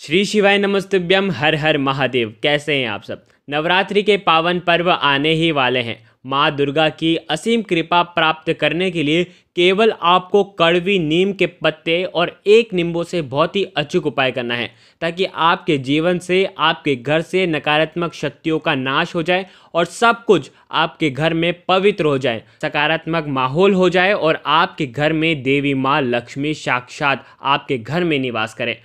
श्री शिवाय नमस्तुभ्यम हर हर महादेव कैसे हैं आप सब नवरात्रि के पावन पर्व आने ही वाले हैं माँ दुर्गा की असीम कृपा प्राप्त करने के लिए केवल आपको कड़वी नीम के पत्ते और एक नींबू से बहुत ही अचूक उपाय करना है ताकि आपके जीवन से आपके घर से नकारात्मक शक्तियों का नाश हो जाए और सब कुछ आपके घर में पवित्र हो जाए सकारात्मक माहौल हो जाए और आपके घर में देवी माँ लक्ष्मी साक्षात आपके घर में निवास करें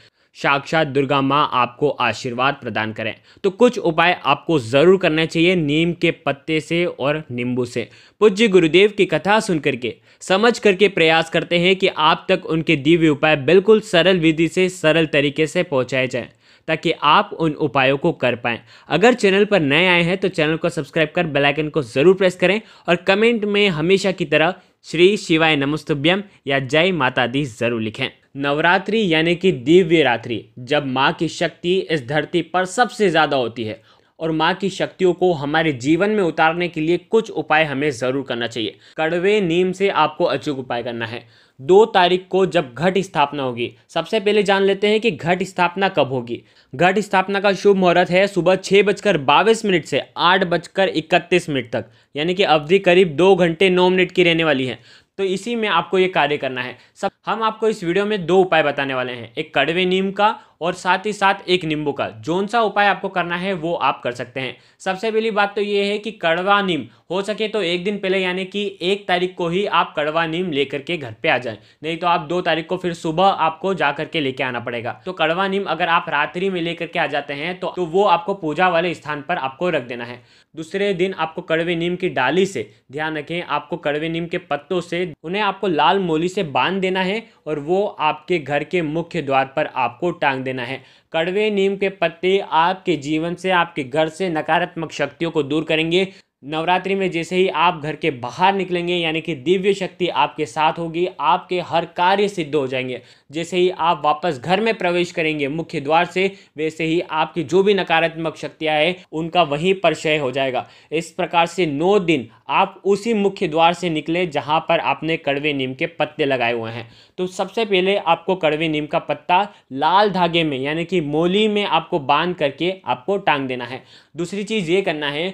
साक्षात दुर्गा माँ आपको आशीर्वाद प्रदान करें तो कुछ उपाय आपको ज़रूर करना चाहिए नीम के पत्ते से और नींबू से पूज्य गुरुदेव की कथा सुन करके समझ करके प्रयास करते हैं कि आप तक उनके दिव्य उपाय बिल्कुल सरल विधि से सरल तरीके से पहुँचाए जाएँ ताकि आप उन उपायों को कर पाएं अगर चैनल पर नए आए हैं तो चैनल को सब्सक्राइब कर बेल आइकन को ज़रूर प्रेस करें और कमेंट में हमेशा की तरह श्री शिवाय नमस्तुभ्यम या जय माता दी ज़रूर लिखें नवरात्रि यानी कि दिव्य रात्रि जब माँ की शक्ति इस धरती पर सबसे ज़्यादा होती है और माँ की शक्तियों को हमारे जीवन में उतारने के लिए कुछ उपाय हमें ज़रूर करना चाहिए कड़वे नीम से आपको अचूक उपाय करना है दो तारीख को जब घट स्थापना होगी सबसे पहले जान लेते हैं कि घट स्थापना कब होगी घट स्थापना का शुभ मुहूर्त है सुबह छः बजकर बाईस मिनट से आठ बजकर इकतीस मिनट तक यानी कि अवधि करीब दो घंटे नौ मिनट की रहने वाली है तो इसी में आपको ये कार्य करना है सब हम आपको इस वीडियो में दो उपाय बताने वाले हैं एक कड़वे नीम का और साथ ही साथ एक नींबू का जौन सा उपाय आपको करना है वो आप कर सकते हैं सबसे पहली बात तो ये है कि कड़वा नीम हो सके तो एक दिन पहले यानी कि एक तारीख को ही आप कड़वा नीम लेकर के घर पे आ जाएं नहीं तो आप दो तारीख को फिर सुबह आपको जा करके लेके आना पड़ेगा तो कड़वा नीम अगर आप रात्रि में लेकर के आ जाते हैं तो, तो वो आपको पूजा वाले स्थान पर आपको रख देना है दूसरे दिन आपको कड़वे नीम की डाली से ध्यान रखें आपको कड़वे नीम के पत्तों से उन्हें आपको लाल मोली से बांध देना है और वो आपके घर के मुख्य द्वार पर आपको टांग देना देना है कड़वे नीम के पत्ते आपके जीवन से आपके घर से नकारात्मक शक्तियों को दूर करेंगे नवरात्रि में जैसे ही आप घर के बाहर निकलेंगे यानी कि दिव्य शक्ति आपके साथ होगी आपके हर कार्य सिद्ध हो जाएंगे जैसे ही आप वापस घर में प्रवेश करेंगे मुख्य द्वार से वैसे ही आपकी जो भी नकारात्मक शक्तियाँ हैं उनका वहीं पर क्षय हो जाएगा इस प्रकार से नौ दिन आप उसी मुख्य द्वार से निकले जहाँ पर आपने कड़वे नीम के पत्ते लगाए हुए हैं तो सबसे पहले आपको कड़वे नीम का पत्ता लाल धागे में यानी कि मोली में आपको बांध करके आपको टांग देना है दूसरी चीज़ ये करना है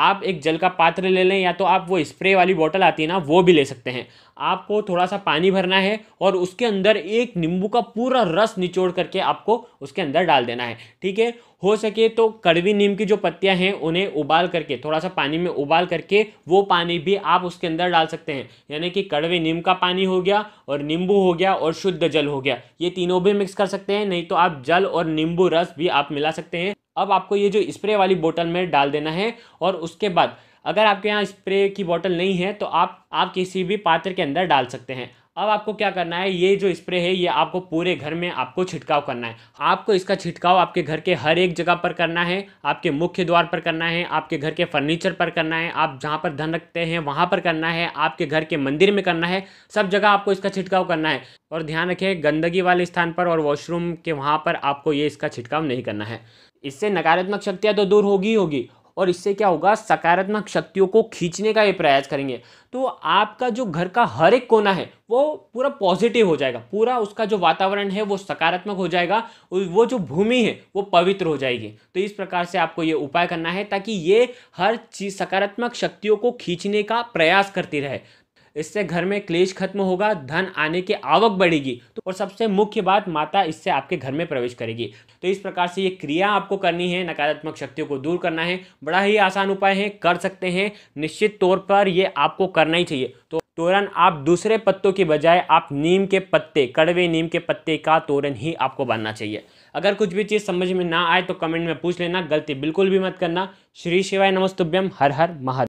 आप एक जल का पात्र ले लें या तो आप वो स्प्रे वाली बोतल आती है ना वो भी ले सकते हैं आपको थोड़ा सा पानी भरना है और उसके अंदर एक नींबू का पूरा रस निचोड़ करके आपको उसके अंदर डाल देना है ठीक है हो सके तो कड़वी नीम की जो पत्तियां हैं उन्हें उबाल करके थोड़ा सा पानी में उबाल करके वो पानी भी आप उसके अंदर डाल सकते हैं यानी कि कड़वे नीम का पानी हो गया और नींबू हो गया और शुद्ध जल हो गया ये तीनों भी मिक्स कर सकते हैं नहीं तो आप जल और नींबू रस भी आप मिला सकते हैं अब आपको ये जो स्प्रे वाली बोतल में डाल देना है और उसके बाद अगर आपके यहाँ स्प्रे की बोतल नहीं है तो आप आप किसी भी पात्र के अंदर डाल सकते हैं अब आपको क्या करना है ये जो स्प्रे है ये आपको पूरे घर में आपको छिड़काव करना है आपको इसका छिड़काव आपके घर के हर एक जगह पर करना है आपके मुख्य द्वार पर करना है आपके घर के फर्नीचर पर करना है आप जहाँ पर धन रखते हैं वहाँ पर करना है आपके घर के मंदिर में करना है सब जगह आपको इसका छिड़काव करना है और ध्यान रखें गंदगी वाले स्थान पर और वॉशरूम के वहाँ पर आपको ये इसका छिड़काव नहीं करना है इससे नकारात्मक शक्तियाँ तो दूर होगी होगी और इससे क्या होगा सकारात्मक शक्तियों को खींचने का ये प्रयास करेंगे तो आपका जो घर का हर एक कोना है वो पूरा पॉजिटिव हो जाएगा पूरा उसका जो वातावरण है वो सकारात्मक हो जाएगा वो जो भूमि है वो पवित्र हो जाएगी तो इस प्रकार से आपको ये उपाय करना है ताकि ये हर चीज़ सकारात्मक शक्तियों को खींचने का प्रयास करती रहे इससे घर में क्लेश खत्म होगा धन आने की आवक बढ़ेगी तो और सबसे मुख्य बात माता इससे आपके घर में प्रवेश करेगी तो इस प्रकार से ये क्रिया आपको करनी है नकारात्मक शक्तियों को दूर करना है बड़ा ही आसान उपाय है कर सकते हैं निश्चित तौर पर ये आपको करना ही चाहिए तो तोरण आप दूसरे पत्तों के बजाय आप नीम के पत्ते कड़वे नीम के पत्ते का तोरण ही आपको बनना चाहिए अगर कुछ भी चीज़ समझ में ना आए तो कमेंट में पूछ लेना गलती बिल्कुल भी मत करना श्री शिवाय नमस्तुभ्यम हर हर महादेव